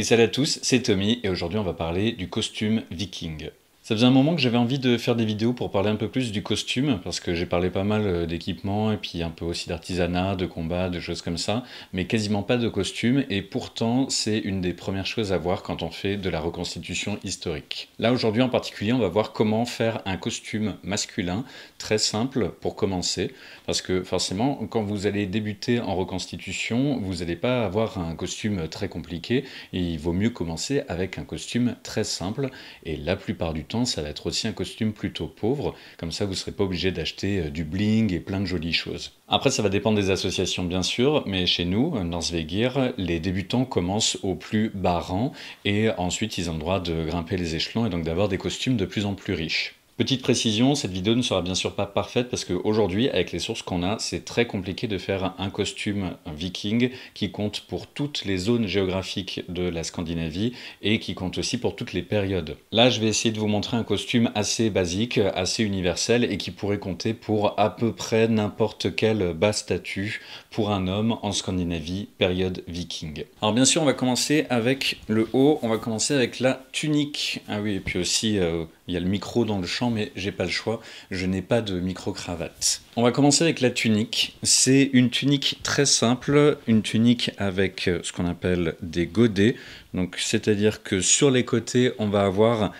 Et salut à tous, c'est Tommy et aujourd'hui on va parler du costume viking. Ça faisait un moment que j'avais envie de faire des vidéos pour parler un peu plus du costume, parce que j'ai parlé pas mal euh, d'équipement et puis un peu aussi d'artisanat, de combat, de choses comme ça, mais quasiment pas de costume, et pourtant c'est une des premières choses à voir quand on fait de la reconstitution historique. Là aujourd'hui en particulier, on va voir comment faire un costume masculin, très simple pour commencer, parce que forcément quand vous allez débuter en reconstitution, vous n'allez pas avoir un costume très compliqué, et il vaut mieux commencer avec un costume très simple, et la plupart du temps, ça va être aussi un costume plutôt pauvre. Comme ça, vous ne serez pas obligé d'acheter euh, du bling et plein de jolies choses. Après, ça va dépendre des associations, bien sûr, mais chez nous, euh, dans Svegir les débutants commencent au plus bas rang et ensuite ils ont le droit de grimper les échelons et donc d'avoir des costumes de plus en plus riches. Petite précision, cette vidéo ne sera bien sûr pas parfaite parce qu'aujourd'hui, avec les sources qu'on a, c'est très compliqué de faire un costume viking qui compte pour toutes les zones géographiques de la Scandinavie et qui compte aussi pour toutes les périodes. Là, je vais essayer de vous montrer un costume assez basique, assez universel et qui pourrait compter pour à peu près n'importe quel basse statut pour un homme en Scandinavie, période viking. Alors bien sûr, on va commencer avec le haut, on va commencer avec la tunique. Ah oui, et puis aussi... Euh, il y a le micro dans le champ, mais j'ai pas le choix. Je n'ai pas de micro-cravate. On va commencer avec la tunique. C'est une tunique très simple, une tunique avec euh, ce qu'on appelle des godets. Donc, c'est-à-dire que sur les côtés, on va avoir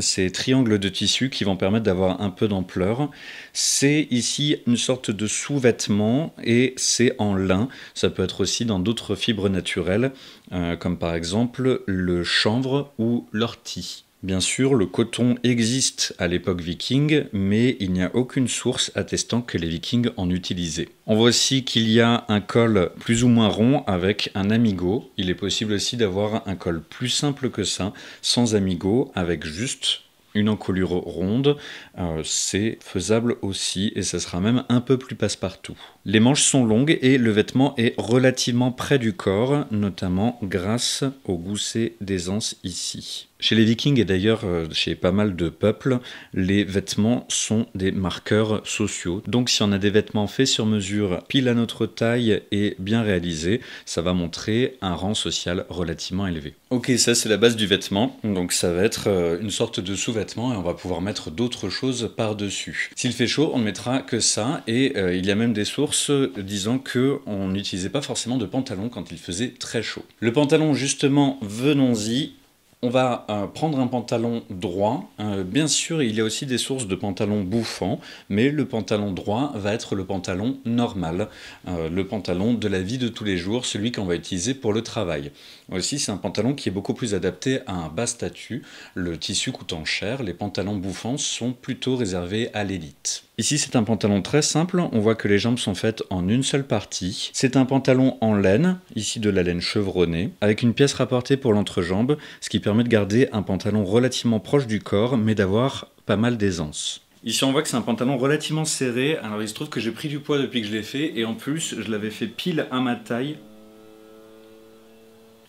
ces triangles de tissu qui vont permettre d'avoir un peu d'ampleur. C'est ici une sorte de sous-vêtement et c'est en lin. Ça peut être aussi dans d'autres fibres naturelles, euh, comme par exemple le chanvre ou l'ortie. Bien sûr, le coton existe à l'époque viking, mais il n'y a aucune source attestant que les vikings en utilisaient. On voit aussi qu'il y a un col plus ou moins rond avec un amigo. Il est possible aussi d'avoir un col plus simple que ça, sans amigo, avec juste une encolure ronde, euh, c'est faisable aussi et ça sera même un peu plus passe-partout. Les manches sont longues et le vêtement est relativement près du corps, notamment grâce au gousset d'aisance ici. Chez les Vikings et d'ailleurs euh, chez pas mal de peuples, les vêtements sont des marqueurs sociaux. Donc si on a des vêtements faits sur mesure, pile à notre taille et bien réalisés, ça va montrer un rang social relativement élevé. Ok, ça c'est la base du vêtement. Donc ça va être euh, une sorte de sous-vêtement et on va pouvoir mettre d'autres choses par-dessus. S'il fait chaud, on ne mettra que ça et euh, il y a même des sources disant que on n'utilisait pas forcément de pantalon quand il faisait très chaud. Le pantalon justement, venons-y, on va euh, prendre un pantalon droit. Euh, bien sûr, il y a aussi des sources de pantalons bouffants, mais le pantalon droit va être le pantalon normal, euh, le pantalon de la vie de tous les jours, celui qu'on va utiliser pour le travail. Aussi, c'est un pantalon qui est beaucoup plus adapté à un bas statut, le tissu coûtant cher. Les pantalons bouffants sont plutôt réservés à l'élite. Ici, c'est un pantalon très simple. On voit que les jambes sont faites en une seule partie. C'est un pantalon en laine, ici de la laine chevronnée, avec une pièce rapportée pour l'entrejambe, ce qui permet de garder un pantalon relativement proche du corps, mais d'avoir pas mal d'aisance. Ici, on voit que c'est un pantalon relativement serré. Alors, il se trouve que j'ai pris du poids depuis que je l'ai fait, et en plus, je l'avais fait pile à ma taille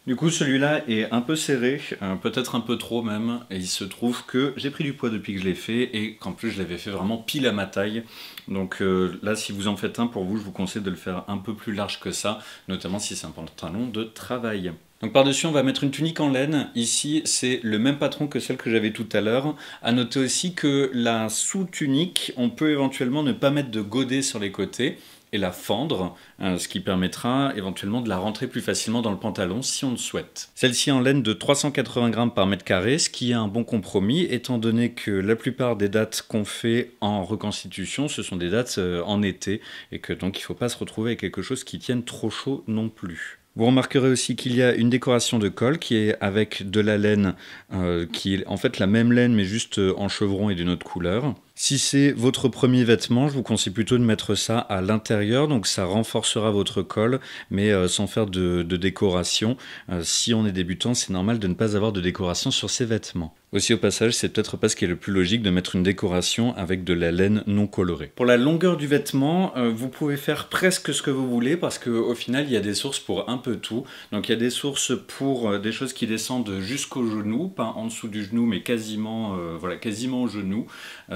du coup, celui-là est un peu serré, euh, peut-être un peu trop même, et il se trouve que j'ai pris du poids depuis que je l'ai fait, et qu'en plus je l'avais fait vraiment pile à ma taille. Donc euh, là, si vous en faites un pour vous, je vous conseille de le faire un peu plus large que ça, notamment si c'est un pantalon de travail. Donc par-dessus, on va mettre une tunique en laine. Ici, c'est le même patron que celle que j'avais tout à l'heure. À noter aussi que la sous-tunique, on peut éventuellement ne pas mettre de godet sur les côtés et la fendre, hein, ce qui permettra éventuellement de la rentrer plus facilement dans le pantalon si on le souhaite. Celle-ci en laine de 380 grammes par mètre carré, ce qui est un bon compromis étant donné que la plupart des dates qu'on fait en reconstitution, ce sont des dates euh, en été et que donc il ne faut pas se retrouver avec quelque chose qui tienne trop chaud non plus. Vous remarquerez aussi qu'il y a une décoration de col qui est avec de la laine, euh, qui est en fait la même laine mais juste euh, en chevron et d'une autre couleur. Si c'est votre premier vêtement, je vous conseille plutôt de mettre ça à l'intérieur, donc ça renforcera votre col, mais euh, sans faire de, décoration. Euh, si on est débutant, c'est normal de ne pas avoir de décoration sur ses vêtements. Aussi au passage, c'est peut-être pas ce qui est le plus logique de mettre une décoration avec de la laine non colorée. Pour la longueur du vêtement, euh, vous pouvez faire presque ce que vous voulez parce qu'au final, il y a des sources pour un peu tout. Donc il y a des sources pour euh, des choses qui descendent jusqu'au genou, pas en dessous du genou, mais quasiment, euh, voilà, quasiment au genou.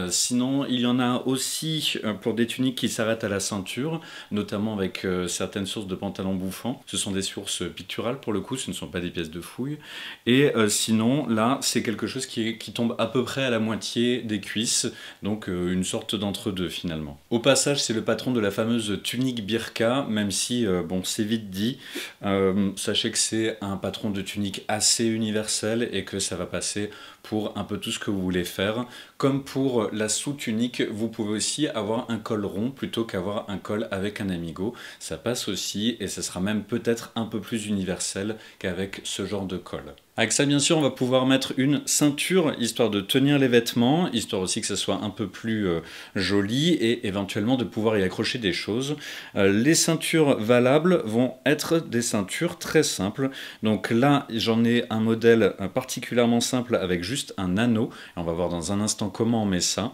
sinon, il y en a aussi pour des tuniques qui s'arrêtent à la ceinture, notamment avec certaines sources de pantalons bouffants. Ce sont des sources picturales pour le coup, ce ne sont pas des pièces de fouille. Et sinon, là, c'est quelque chose qui, tombe à peu près à la moitié des cuisses, donc euh, une sorte d'entre-deux finalement. Au passage, c'est le patron de la fameuse tunique birka, même si, euh, bon, c'est vite dit, euh, sachez que c'est un patron de tunique assez universel et que ça va passer pour un peu tout ce que vous voulez faire. Comme pour la soute unique, vous pouvez aussi avoir un col rond plutôt qu'avoir un col avec un amigo. Ça passe aussi et ça sera même peut-être un peu plus universel qu'avec ce genre de col. Avec ça, bien sûr, on va pouvoir mettre une ceinture, histoire de tenir les vêtements, histoire aussi que ça soit un peu plus euh, joli et éventuellement de pouvoir y accrocher des choses. Euh, les ceintures valables vont être des ceintures très simples. Donc là, j'en ai un modèle particulièrement simple avec juste un anneau. Et on va voir dans un instant comment on met ça.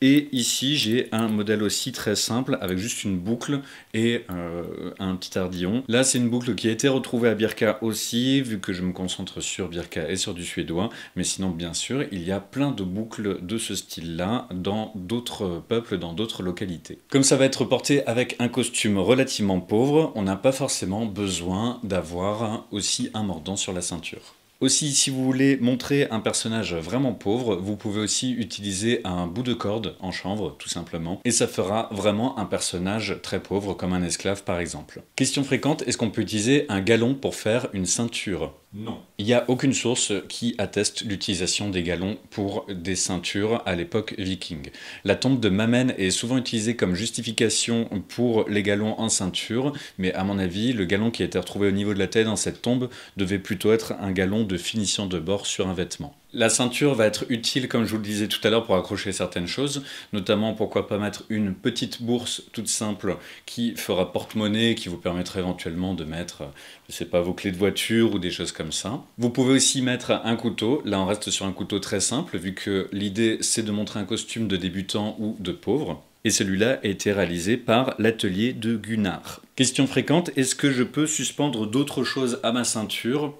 Et ici, j'ai un modèle aussi très simple avec juste une boucle et euh, un petit ardillon. Là, c'est une boucle qui a été retrouvée à Birka aussi, vu que je me concentre sur Birka et sur du suédois. Mais sinon, bien sûr, il y a plein de boucles de ce style-là dans d'autres peuples, dans d'autres localités. Comme ça va être porté avec un costume relativement pauvre, on n'a pas forcément besoin d'avoir aussi un mordant sur la ceinture. Aussi, si vous voulez montrer un personnage vraiment pauvre, vous pouvez aussi utiliser un bout de corde en chanvre, tout simplement, et ça fera vraiment un personnage très pauvre, comme un esclave par exemple. Question fréquente, est-ce qu'on peut utiliser un galon pour faire une ceinture non. Il n'y a aucune source qui atteste l'utilisation des galons pour des ceintures à l'époque viking. La tombe de Mamen est souvent utilisée comme justification pour les galons en ceinture, mais à mon avis, le galon qui a été retrouvé au niveau de la tête dans cette tombe devait plutôt être un galon de finition de bord sur un vêtement. La ceinture va être utile, comme je vous le disais tout à l'heure, pour accrocher certaines choses, notamment pourquoi pas mettre une petite bourse toute simple qui fera porte-monnaie, qui vous permettra éventuellement de mettre, je sais pas, vos clés de voiture ou des choses comme ça. Vous pouvez aussi mettre un couteau, là on reste sur un couteau très simple, vu que l'idée c'est de montrer un costume de débutant ou de pauvre, et celui-là a été réalisé par l'atelier de Gunnar. Question fréquente, est-ce que je peux suspendre d'autres choses à ma ceinture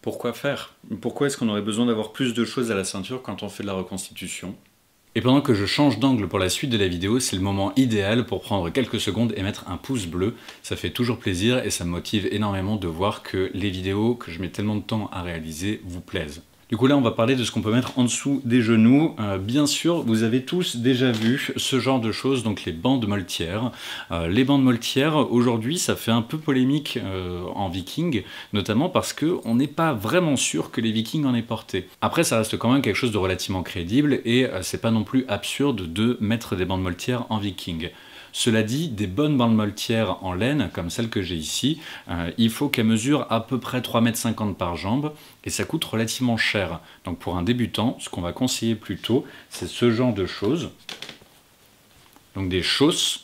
pourquoi faire Pourquoi est-ce qu'on aurait besoin d'avoir plus de choses à la ceinture quand on fait de la reconstitution Et pendant que je change d'angle pour la suite de la vidéo, c'est le moment idéal pour prendre quelques secondes et mettre un pouce bleu. Ça fait toujours plaisir et ça me motive énormément de voir que les vidéos que je mets tellement de temps à réaliser vous plaisent. Du coup là on va parler de ce qu'on peut mettre en dessous des genoux. Euh, bien sûr vous avez tous déjà vu ce genre de choses, donc les bandes moltières. Euh, les bandes moltières aujourd'hui ça fait un peu polémique euh, en viking, notamment parce qu'on n'est pas vraiment sûr que les vikings en aient porté. Après ça reste quand même quelque chose de relativement crédible et c'est pas non plus absurde de mettre des bandes moltières en viking. Cela dit, des bonnes bandes moltières en laine, comme celle que j'ai ici, euh, il faut qu'elles mesurent à peu près 3,50 m par jambe et ça coûte relativement cher. Donc pour un débutant, ce qu'on va conseiller plutôt, c'est ce genre de choses. Donc des chausses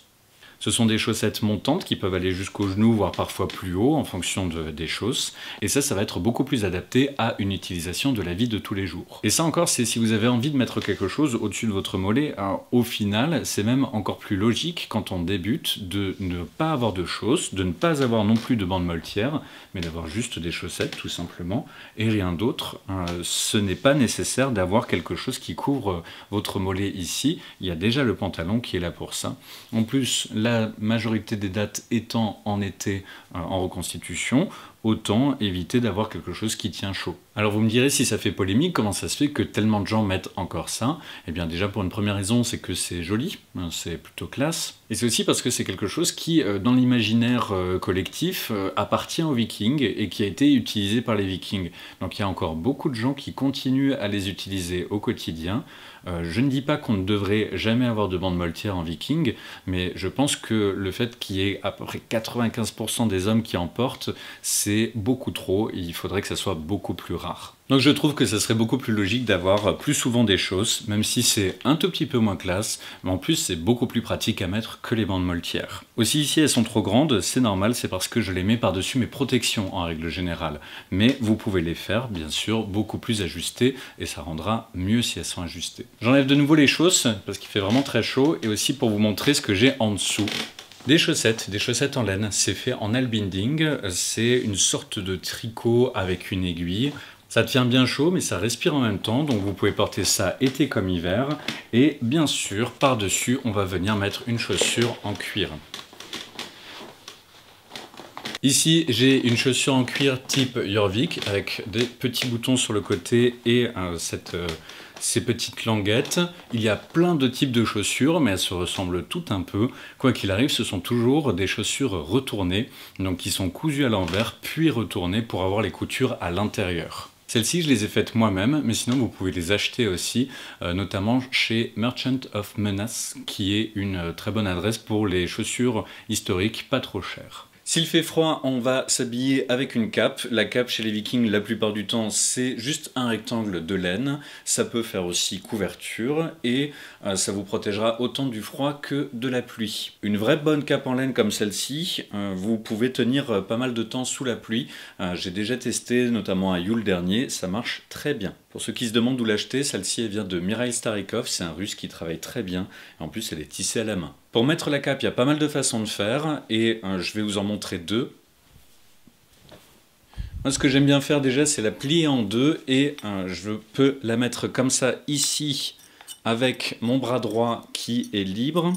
ce sont des chaussettes montantes qui peuvent aller jusqu'aux genou, voire parfois plus haut, en fonction des chausses. Et ça, ça va être beaucoup plus adapté à une utilisation de la vie de tous les jours. Et ça encore, c'est si vous avez envie de mettre quelque chose au-dessus de votre mollet. Hein, au final, c'est même encore plus logique quand on débute de ne pas avoir de chausses, de ne pas avoir non plus de bande moltière, mais d'avoir juste des chaussettes, tout simplement, et rien d'autre. Euh, ce n'est pas nécessaire d'avoir quelque chose qui couvre votre mollet ici. Il y a déjà le pantalon qui est là pour ça. En plus, majorité des dates étant en été euh, en reconstitution, autant éviter d'avoir quelque chose qui tient chaud. Alors vous me direz si ça fait polémique, comment ça se fait que tellement de gens mettent encore ça Eh bien déjà pour une première raison, c'est que c'est joli, hein, c'est plutôt classe. Et c'est aussi parce que c'est quelque chose qui, euh, dans l'imaginaire euh, collectif, appartient aux vikings et qui a été utilisé par les vikings. Donc il y a encore beaucoup de gens qui continuent à les utiliser au quotidien. Euh, je ne dis pas qu'on ne devrait jamais avoir de bande moltière en viking, mais je pense que le fait qu'il y ait à peu près 95% des hommes qui en portent, c'est beaucoup trop, il faudrait que ça soit beaucoup plus rare. Donc je trouve que ce serait beaucoup plus logique d'avoir plus souvent des chausses, même si c'est un tout petit peu moins classe, mais en plus c'est beaucoup plus pratique à mettre que les bandes moltières. Aussi ici elles sont trop grandes, c'est normal, c'est parce que je les mets par-dessus mes protections en règle générale. Mais vous pouvez les faire bien sûr beaucoup plus ajustées et ça rendra mieux si elles sont ajustées. J'enlève de nouveau les chausses parce qu'il fait vraiment très chaud et aussi pour vous montrer ce que j'ai en dessous. Des chaussettes, des chaussettes en laine, c'est fait en albinding, c'est une sorte de tricot avec une aiguille. Ça tient bien chaud, mais ça respire en même temps, donc vous pouvez porter ça été comme hiver. Et bien sûr, par-dessus, on va venir mettre une chaussure en cuir. Ici, j'ai une chaussure en cuir type Jorvik avec des petits boutons sur le côté et euh, euh, ces petites languettes. Il y a plein de types de chaussures, mais elles se ressemblent toutes un peu. Quoi qu'il arrive, ce sont toujours des chaussures retournées, donc qui sont cousues à l'envers puis retournées pour avoir les coutures à l'intérieur. Celles-ci, je les ai faites moi-même, mais sinon vous pouvez les acheter aussi, euh, notamment chez Merchant of Menace, qui est une euh, très bonne adresse pour les chaussures historiques pas trop chères. S'il fait froid, on va s'habiller avec une cape. La cape chez les vikings, la plupart du temps, c'est juste un rectangle de laine. Ça peut faire aussi couverture et euh, ça vous protégera autant du froid que de la pluie. Une vraie bonne cape en laine comme celle-ci, euh, vous pouvez tenir euh, pas mal de temps sous la pluie. J'ai déjà testé, notamment à Yule dernier, ça marche très bien. Pour ceux qui se demandent où l'acheter, celle-ci vient de Mirail Starikov, c'est un russe qui travaille très bien. En plus, elle est tissée à la main. Pour mettre la cape, il y a pas mal de façons de faire et euh, je vais vous en montrer deux. Moi, ce que j'aime bien faire déjà, c'est la plier en deux et euh, je peux la mettre comme ça ici avec mon bras droit qui est libre.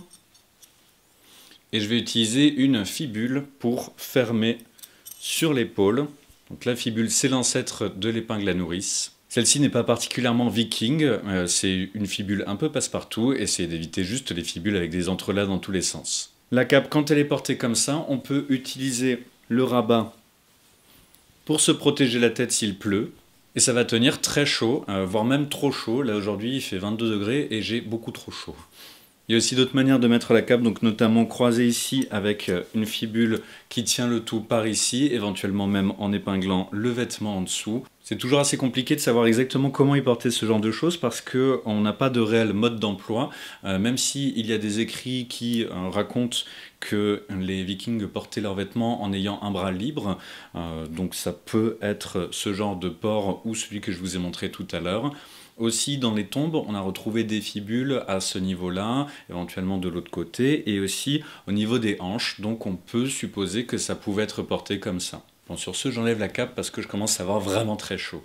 Et je vais utiliser une fibule pour fermer sur l'épaule. Donc la fibule, c'est l'ancêtre de l'épingle à nourrice. Celle-ci n'est pas particulièrement viking, euh, c'est une fibule un peu passe-partout, essayez d'éviter juste les fibules avec des entrelacs dans tous les sens. La cape, quand elle est portée comme ça, on peut utiliser le rabat pour se protéger la tête s'il pleut, et ça va tenir très chaud, euh, voire même trop chaud. Là aujourd'hui il fait 22 degrés et j'ai beaucoup trop chaud. Il y a aussi d'autres manières de mettre la cape, donc notamment croisée ici avec euh, une fibule qui tient le tout par ici, éventuellement même en épinglant le vêtement en dessous, c'est toujours assez compliqué de savoir exactement comment ils portaient ce genre de choses parce qu'on n'a pas de réel mode d'emploi, euh, même s'il y a des écrits qui euh, racontent que les vikings portaient leurs vêtements en ayant un bras libre, euh, donc ça peut être ce genre de port ou celui que je vous ai montré tout à l'heure. Aussi, dans les tombes, on a retrouvé des fibules à ce niveau-là, éventuellement de l'autre côté, et aussi au niveau des hanches, donc on peut supposer que ça pouvait être porté comme ça sur ce, j'enlève la cape parce que je commence à avoir vraiment très chaud.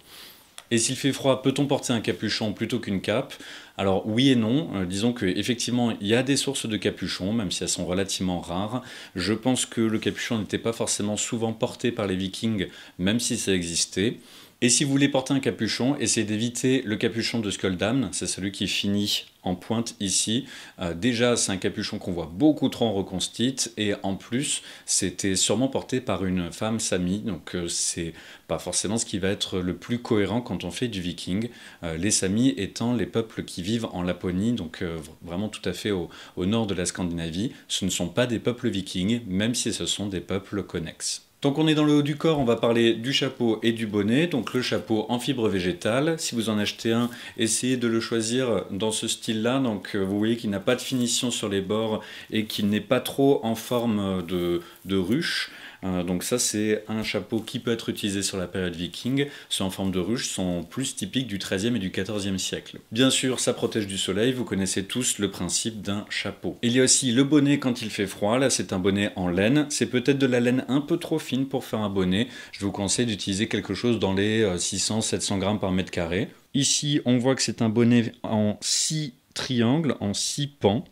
Et s'il fait froid, peut-on porter un capuchon plutôt qu'une cape Alors oui et non. Euh, disons qu'effectivement, il y a des sources de capuchons, même si elles sont relativement rares. Je pense que le capuchon n'était pas forcément souvent porté par les vikings, même si ça existait. Et si vous voulez porter un capuchon, essayez d'éviter le capuchon de Skoldam, c'est celui qui finit en pointe ici. Euh, déjà, c'est un capuchon qu'on voit beaucoup trop en reconstite, et en plus, c'était sûrement porté par une femme Sami, donc euh, c'est pas forcément ce qui va être le plus cohérent quand on fait du viking. Euh, les Sami étant les peuples qui vivent en Laponie, donc vraiment tout à fait au nord de la Scandinavie, ce ne sont pas des peuples vikings, même si ce sont des peuples connexes. Donc on est dans le haut du corps, on va parler du chapeau et du bonnet. Donc le chapeau en fibre végétale, si vous en achetez un, essayez de le choisir dans ce style-là. Donc euh, vous voyez qu'il n'a pas de finition sur les bords et qu'il n'est pas trop en forme de, de ruche. Euh, donc ça, c'est un chapeau qui peut être utilisé sur la période viking. Ceux en forme de ruche sont plus typiques du XIIIe et du XIVe siècle. Bien sûr, ça protège du soleil, vous connaissez tous le principe d'un chapeau. Il y a aussi le bonnet quand il fait froid, là c'est un bonnet en laine. C'est peut-être de la laine un peu trop fine pour faire un bonnet. Je vous conseille d'utiliser quelque chose dans les 600-700 euh, grammes par mètre carré. Ici, on voit que c'est un bonnet en 6 triangles, en 6 pans.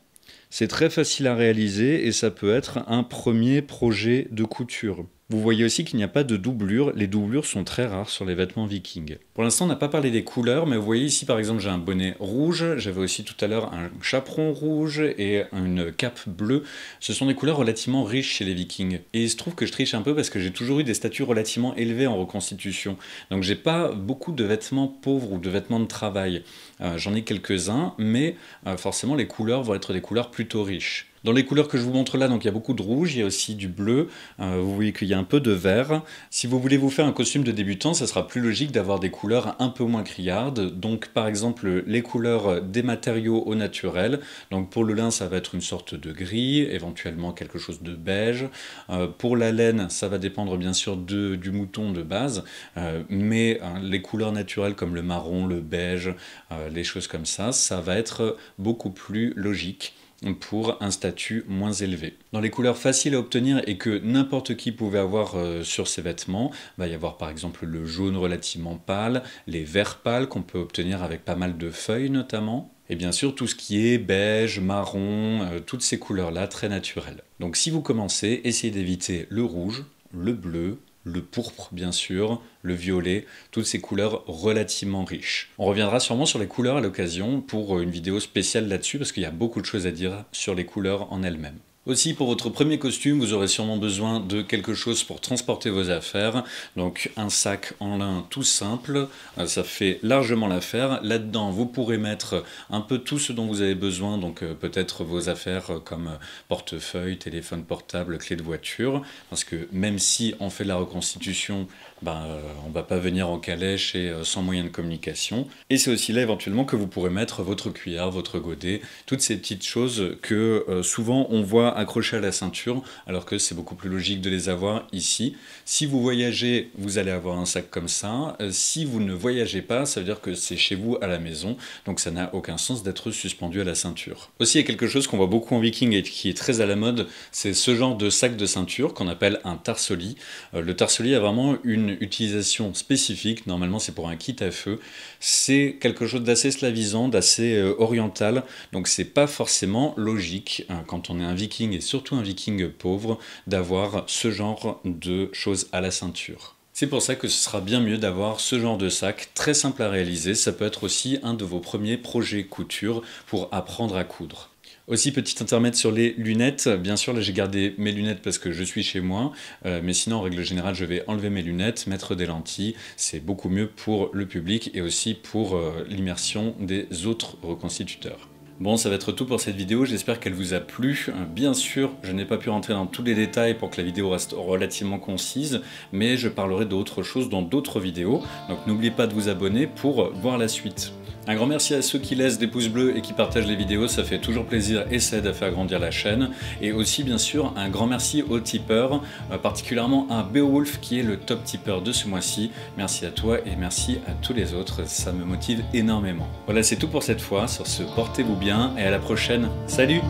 C'est très facile à réaliser et ça peut être un premier projet de couture. Vous voyez aussi qu'il n'y a pas de doublure, les doublures sont très rares sur les vêtements vikings. Pour l'instant on n'a pas parlé des couleurs, mais vous voyez ici par exemple j'ai un bonnet rouge, j'avais aussi tout à l'heure un chaperon rouge et une cape bleue. Ce sont des couleurs relativement riches chez les vikings. Et il se trouve que je triche un peu parce que j'ai toujours eu des statuts relativement élevés en reconstitution. Donc j'ai pas beaucoup de vêtements pauvres ou de vêtements de travail. Euh, j'en ai quelques-uns, mais euh, forcément les couleurs vont être des couleurs plutôt riches. Dans les couleurs que je vous montre là, donc il y a beaucoup de rouge, il y a aussi du bleu, euh, vous voyez qu'il y a un peu de vert. Si vous voulez vous faire un costume de débutant, ça sera plus logique d'avoir des couleurs un peu moins criardes. Donc par exemple, les couleurs des matériaux au naturel. Donc pour le lin, ça va être une sorte de gris, éventuellement quelque chose de beige. Euh, pour la laine, ça va dépendre bien sûr de, du mouton de base, euh, mais hein, les couleurs naturelles comme le marron, le beige, les choses comme ça, ça va être beaucoup plus logique pour un statut moins élevé. Dans les couleurs faciles à obtenir et que n'importe qui pouvait avoir euh, sur ses vêtements, il va y avoir par exemple le jaune relativement pâle, les verts pâles qu'on peut obtenir avec pas mal de feuilles notamment, et bien sûr tout ce qui est beige, marron, euh, toutes ces couleurs-là très naturelles. Donc si vous commencez, essayez d'éviter le rouge, le bleu, le pourpre bien sûr, le violet, toutes ces couleurs relativement riches. On reviendra sûrement sur les couleurs à l'occasion pour une vidéo spéciale là-dessus parce qu'il y a beaucoup de choses à dire sur les couleurs en elles-mêmes. Aussi, pour votre premier costume, vous aurez sûrement besoin de quelque chose pour transporter vos affaires. Donc un sac en lin tout simple, euh, ça fait largement l'affaire. Là-dedans, vous pourrez mettre un peu tout ce dont vous avez besoin, donc euh, peut-être vos affaires euh, comme portefeuille, téléphone portable, clé de voiture, parce que même si on fait la reconstitution ben, euh, on ne va pas venir en calèche et euh, sans moyen de communication. Et c'est aussi là éventuellement que vous pourrez mettre votre cuillère, votre godet, toutes ces petites choses que euh, souvent on voit accrochées à la ceinture, alors que c'est beaucoup plus logique de les avoir ici. Si vous voyagez, vous allez avoir un sac comme ça. si vous ne voyagez pas, ça veut dire que c'est chez vous à la maison, donc ça n'a aucun sens d'être suspendu à la ceinture. Aussi, il y a quelque chose qu'on voit beaucoup en viking et qui est très à la mode, c'est ce genre de sac de ceinture qu'on appelle un tarsoli. le tarsoli a vraiment une utilisation spécifique. Normalement, c'est pour un kit à feu. C'est quelque chose d'assez slavisant, d'assez euh, oriental. Donc, c'est pas forcément logique hein, quand on est un viking et surtout un viking pauvre d'avoir ce genre de choses à la ceinture. C'est pour ça que ce sera bien mieux d'avoir ce genre de sac très simple à réaliser. Ça peut être aussi un de vos premiers projets couture pour apprendre à coudre. Aussi, petit intermède sur les lunettes. Bien sûr, là, j'ai gardé mes lunettes parce que je suis chez moi. Euh, mais sinon, en règle générale, je vais enlever mes lunettes, mettre des lentilles. C'est beaucoup mieux pour le public et aussi pour euh, l'immersion des autres reconstituteurs. Bon, ça va être tout pour cette vidéo, j'espère qu'elle vous a plu. Euh, bien sûr, je n'ai pas pu rentrer dans tous les détails pour que la vidéo reste relativement concise, mais je parlerai d'autres choses dans d'autres vidéos, donc n'oubliez pas de vous abonner pour voir la suite. Un grand merci à ceux qui laissent des pouces bleus et qui partagent les vidéos, ça fait toujours plaisir et ça aide à faire grandir la chaîne. Et aussi bien sûr un grand merci aux tipeurs, euh, particulièrement à Beowulf qui est le top tipeur de ce mois-ci. Merci à toi et merci à tous les autres, ça me motive énormément. Voilà c'est tout pour cette fois, sur ce portez-vous bien et à la prochaine. Salut